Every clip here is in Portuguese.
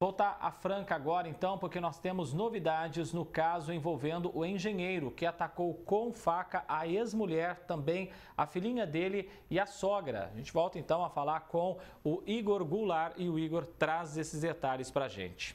Voltar a Franca agora então, porque nós temos novidades no caso envolvendo o engenheiro que atacou com faca a ex-mulher, também a filhinha dele e a sogra. A gente volta então a falar com o Igor Goulart e o Igor traz esses detalhes para a gente.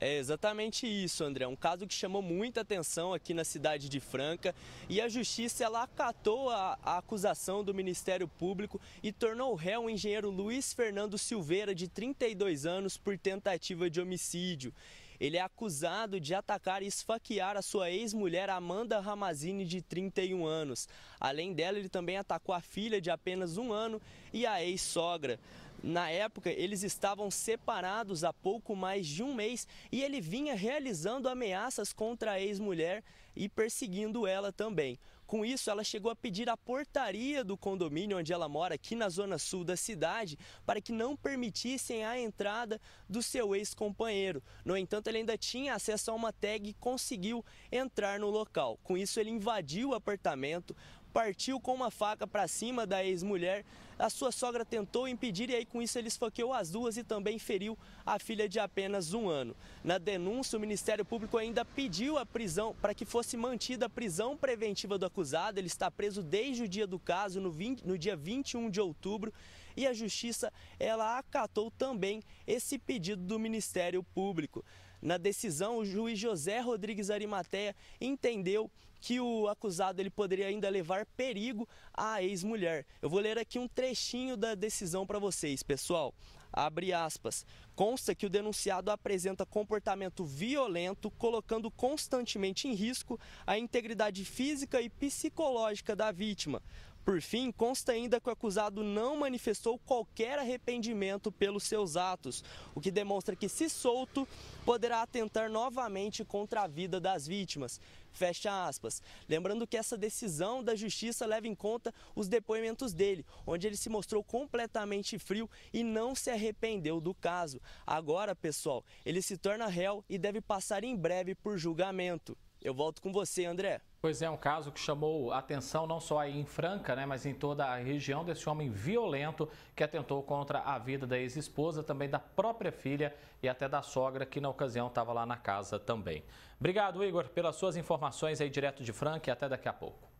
É exatamente isso, André. Um caso que chamou muita atenção aqui na cidade de Franca e a justiça ela acatou a, a acusação do Ministério Público e tornou réu o engenheiro Luiz Fernando Silveira, de 32 anos, por tentativa de homicídio. Ele é acusado de atacar e esfaquear a sua ex-mulher Amanda Ramazini, de 31 anos. Além dela, ele também atacou a filha de apenas um ano e a ex-sogra. Na época, eles estavam separados há pouco mais de um mês e ele vinha realizando ameaças contra a ex-mulher e perseguindo ela também. Com isso, ela chegou a pedir a portaria do condomínio onde ela mora, aqui na zona sul da cidade, para que não permitissem a entrada do seu ex-companheiro. No entanto, ele ainda tinha acesso a uma tag e conseguiu entrar no local. Com isso, ele invadiu o apartamento, partiu com uma faca para cima da ex-mulher. A sua sogra tentou impedir e aí com isso ele esfaqueou as duas e também feriu a filha de apenas um ano. Na denúncia, o Ministério Público ainda pediu a prisão para que fosse mantida a prisão preventiva do acusado. Ele está preso desde o dia do caso, no, 20, no dia 21 de outubro. E a justiça ela acatou também esse pedido do Ministério Público. Na decisão, o juiz José Rodrigues Arimatea entendeu que o acusado ele poderia ainda levar perigo à ex-mulher. Eu vou ler aqui um trechinho da decisão para vocês, pessoal. Abre aspas. Consta que o denunciado apresenta comportamento violento, colocando constantemente em risco a integridade física e psicológica da vítima por fim, consta ainda que o acusado não manifestou qualquer arrependimento pelos seus atos, o que demonstra que, se solto, poderá atentar novamente contra a vida das vítimas. Fecha aspas. Lembrando que essa decisão da justiça leva em conta os depoimentos dele, onde ele se mostrou completamente frio e não se arrependeu do caso. Agora, pessoal, ele se torna réu e deve passar em breve por julgamento. Eu volto com você, André. Pois é, um caso que chamou atenção não só em Franca, né, mas em toda a região desse homem violento que atentou contra a vida da ex-esposa, também da própria filha e até da sogra, que na ocasião estava lá na casa também. Obrigado, Igor, pelas suas informações aí direto de Franca e até daqui a pouco.